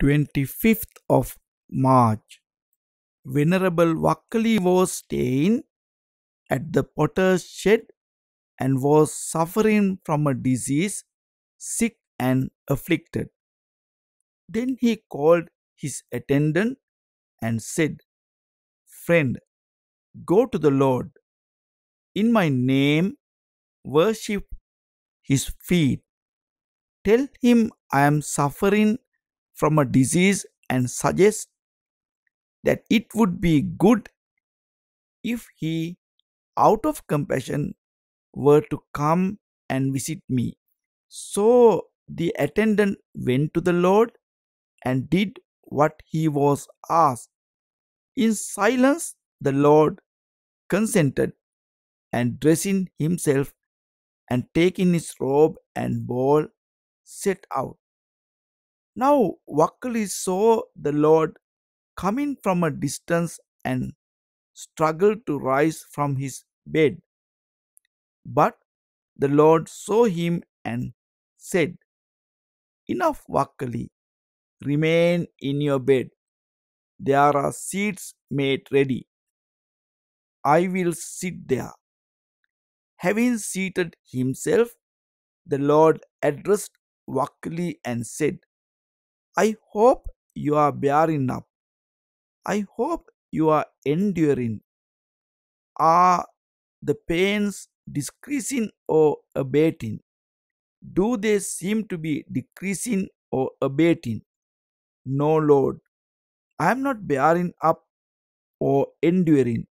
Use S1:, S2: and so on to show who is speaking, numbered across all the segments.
S1: 25th of March. Venerable Wakali was staying at the potter's shed and was suffering from a disease, sick and afflicted. Then he called his attendant and said, Friend, go to the Lord. In my name, worship his feet. Tell him I am suffering from a disease and suggests that it would be good if he, out of compassion, were to come and visit me. So the attendant went to the Lord and did what he was asked. In silence, the Lord consented and dressing himself and taking his robe and bowl, set out. Now Wakali saw the Lord coming from a distance and struggled to rise from his bed. But the Lord saw him and said, Enough, Wakali, remain in your bed. There are seats made ready. I will sit there. Having seated himself, the Lord addressed Wakali and said, I hope you are bearing up. I hope you are enduring. Are the pains decreasing or abating? Do they seem to be decreasing or abating? No, Lord, I am not bearing up or enduring.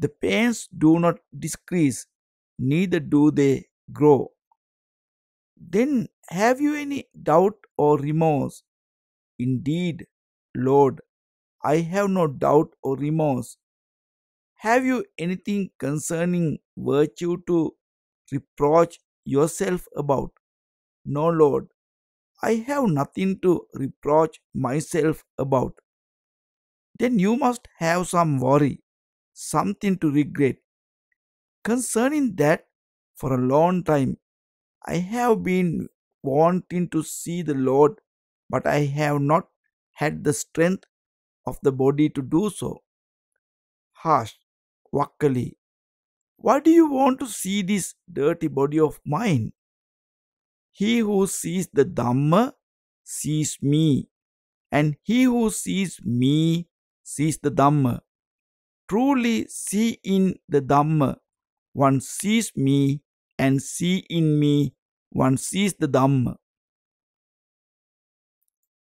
S1: The pains do not decrease, neither do they grow. Then have you any doubt or remorse? Indeed, Lord, I have no doubt or remorse. Have you anything concerning virtue to reproach yourself about? No, Lord, I have nothing to reproach myself about. Then you must have some worry, something to regret. Concerning that, for a long time, I have been wanting to see the Lord but I have not had the strength of the body to do so. Harsh, Wakali, why do you want to see this dirty body of mine? He who sees the Dhamma sees me, and he who sees me sees the Dhamma. Truly see in the Dhamma, one sees me, and see in me, one sees the Dhamma.